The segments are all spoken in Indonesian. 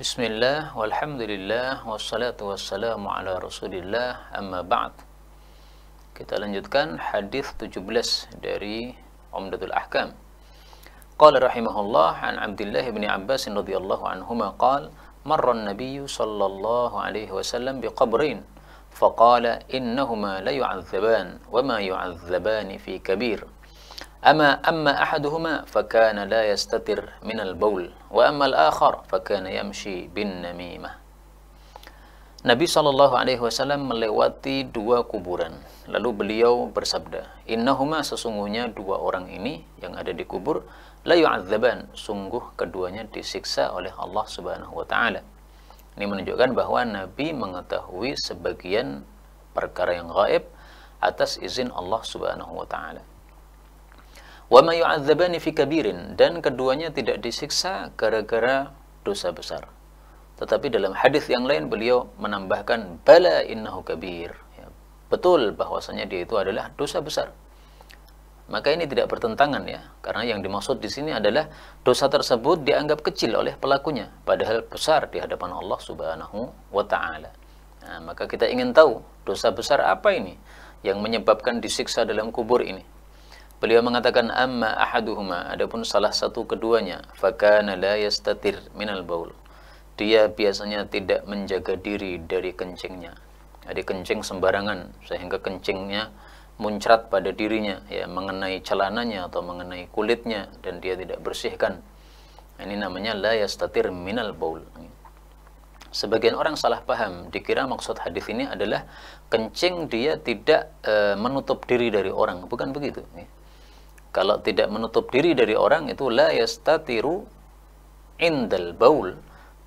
بسم الله والحمد لله والصلاة والسلام على رسول الله أما بعد kita lanjutkan hadis 17 dari Umdatul Ahkam قال رحمه الله عن عبد الله بن عباس رضي الله عنهما قال مر النبي صلى الله عليه وسلم بقبرين فقال إنهما ليعذبان وما يعذبان في كبير Ama amma ahaduhuma fakana la yastatir minal baul wa amma al-akhar fakana yamshi bin namimah. Nabi Shallallahu alaihi wasallam melewati dua kuburan. Lalu beliau bersabda, "Innahuma sesungguhnya dua orang ini yang ada di kubur la yu'adzaban, sungguh keduanya disiksa oleh Allah Subhanahu wa taala." Ini menunjukkan bahwa Nabi mengetahui sebagian perkara yang gaib atas izin Allah Subhanahu wa taala wama yu'adzabani fi kabirin dan keduanya tidak disiksa gara-gara dosa besar. Tetapi dalam hadis yang lain beliau menambahkan bala innahu kabir. Ya, betul bahwasanya dia itu adalah dosa besar. Maka ini tidak bertentangan ya, karena yang dimaksud di sini adalah dosa tersebut dianggap kecil oleh pelakunya, padahal besar di hadapan Allah Subhanahu wa taala. Nah, maka kita ingin tahu dosa besar apa ini yang menyebabkan disiksa dalam kubur ini. Beliau mengatakan amma ahaduhuma adapun salah satu keduanya fakana la yastatir minal baul. Dia biasanya tidak menjaga diri dari kencingnya. Jadi kencing sembarangan sehingga kencingnya muncrat pada dirinya ya mengenai celananya atau mengenai kulitnya dan dia tidak bersihkan. Nah, ini namanya la yastatir minal baul. Sebagian orang salah paham, dikira maksud hadis ini adalah kencing dia tidak e, menutup diri dari orang, bukan begitu. Ya kalau tidak menutup diri dari orang itu la yastatiru indal baul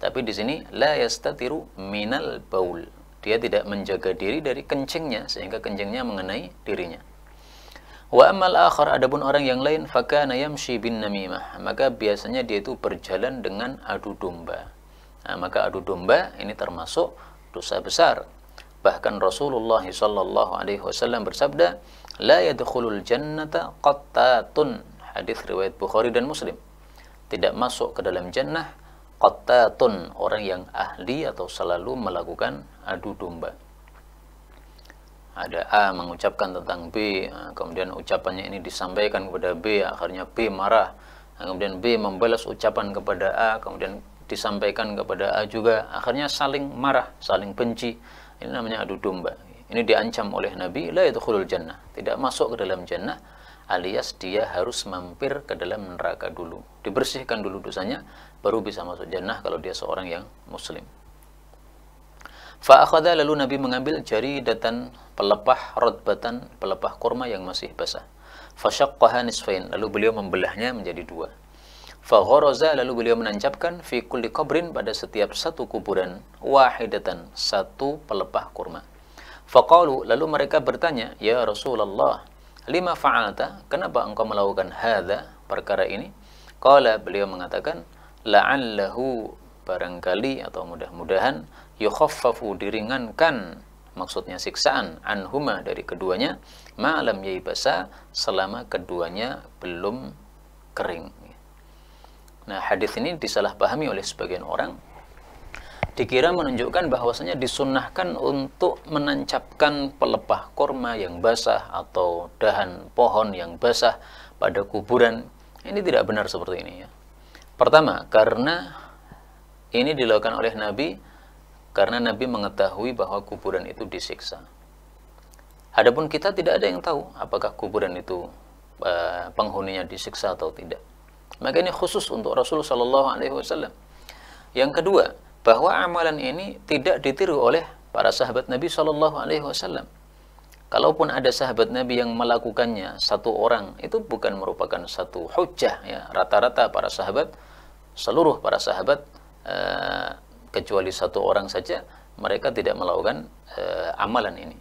tapi di sini la yastatiru minal baul dia tidak menjaga diri dari kencingnya sehingga kencingnya mengenai dirinya wa amal akhar adapun orang yang lain fakana yamshi bin namimah maka biasanya dia itu berjalan dengan adu domba nah, maka adu domba ini termasuk dosa besar bahkan Rasulullah sallallahu alaihi wasallam bersabda la yadkhulul jannata qattatun. Hadis riwayat Bukhari dan Muslim. Tidak masuk ke dalam jannah qattatun, orang yang ahli atau selalu melakukan adu domba. Ada A mengucapkan tentang B, kemudian ucapannya ini disampaikan kepada B, akhirnya B marah. Kemudian B membalas ucapan kepada A, kemudian disampaikan kepada A juga, akhirnya saling marah, saling benci. Ini namanya adu domba ini diancam oleh Nabi la yadkhulul jannah, tidak masuk ke dalam jannah alias dia harus mampir ke dalam neraka dulu. Dibersihkan dulu dosanya baru bisa masuk jannah kalau dia seorang yang muslim. akhadha lalu Nabi mengambil jari datan pelepah rotbatan pelepah kurma yang masih basah. Fashaqqaha nisfain lalu beliau membelahnya menjadi dua. Faghoroza lalu beliau menancapkan fi kulli qabrin pada setiap satu kuburan wahidatan satu pelepah kurma. Faqalu lalu mereka bertanya, "Ya Rasulullah, lima fa'alta? Kenapa engkau melakukan hadza perkara ini?" Qala beliau mengatakan, "La'allahu barangkali atau mudah-mudahan yukhaffafu diringankan maksudnya siksaan anhuma dari keduanya ma'lam yaibasa selama keduanya belum kering. Nah, hadis ini disalahpahami oleh sebagian orang dikira menunjukkan bahwasanya disunahkan untuk menancapkan pelepah korma yang basah atau dahan pohon yang basah pada kuburan. Ini tidak benar seperti ini ya. Pertama, karena ini dilakukan oleh Nabi karena Nabi mengetahui bahwa kuburan itu disiksa. Adapun kita tidak ada yang tahu apakah kuburan itu eh, penghuninya disiksa atau tidak. Maka ini khusus untuk Rasulullah Shallallahu Yang kedua, bahwa amalan ini tidak ditiru oleh para sahabat Nabi Shallallahu Alaihi Wasallam. Kalaupun ada sahabat Nabi yang melakukannya satu orang itu bukan merupakan satu hujah ya rata-rata para sahabat seluruh para sahabat eh, kecuali satu orang saja mereka tidak melakukan eh, amalan ini.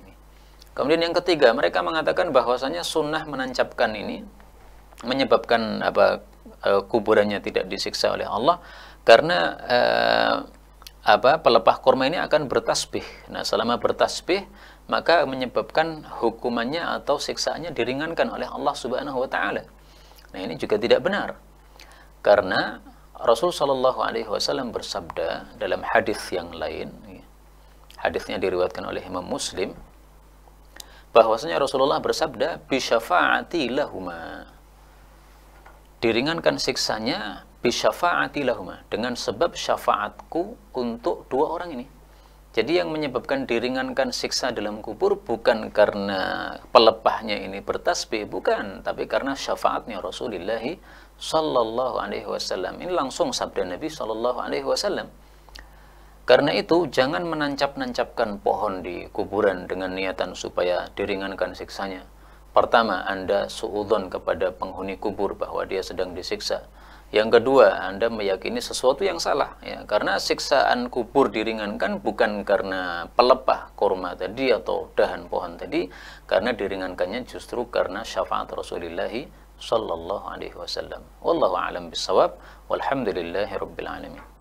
Kemudian yang ketiga mereka mengatakan bahwasanya sunnah menancapkan ini menyebabkan apa eh, kuburannya tidak disiksa oleh Allah karena apa pelepah kurma ini akan bertasbih. Nah, selama bertasbih maka menyebabkan hukumannya atau siksaannya diringankan oleh Allah Subhanahu wa taala. Nah, ini juga tidak benar. Karena Rasul Shallallahu alaihi wasallam bersabda dalam hadis yang lain, hadisnya diriwayatkan oleh Imam Muslim bahwasanya Rasulullah bersabda bi syafaati lahuma diringankan siksanya bisyafa'ati lahuma dengan sebab syafaatku untuk dua orang ini jadi yang menyebabkan diringankan siksa dalam kubur bukan karena pelepahnya ini bertasbih, bukan, tapi karena syafaatnya Rasulullah Sallallahu Alaihi Wasallam. Ini langsung sabda Nabi Sallallahu Alaihi Wasallam. Karena itu jangan menancap-nancapkan pohon di kuburan dengan niatan supaya diringankan siksanya. Pertama, Anda suudon kepada penghuni kubur bahwa dia sedang disiksa. Yang kedua, Anda meyakini sesuatu yang salah ya, karena siksaan kubur diringankan bukan karena pelepah kurma tadi atau dahan pohon tadi, karena diringankannya justru karena syafaat Rasulullah sallallahu alaihi wasallam. Wallahu a'lam bissawab. Walhamdulillahirabbil alamin.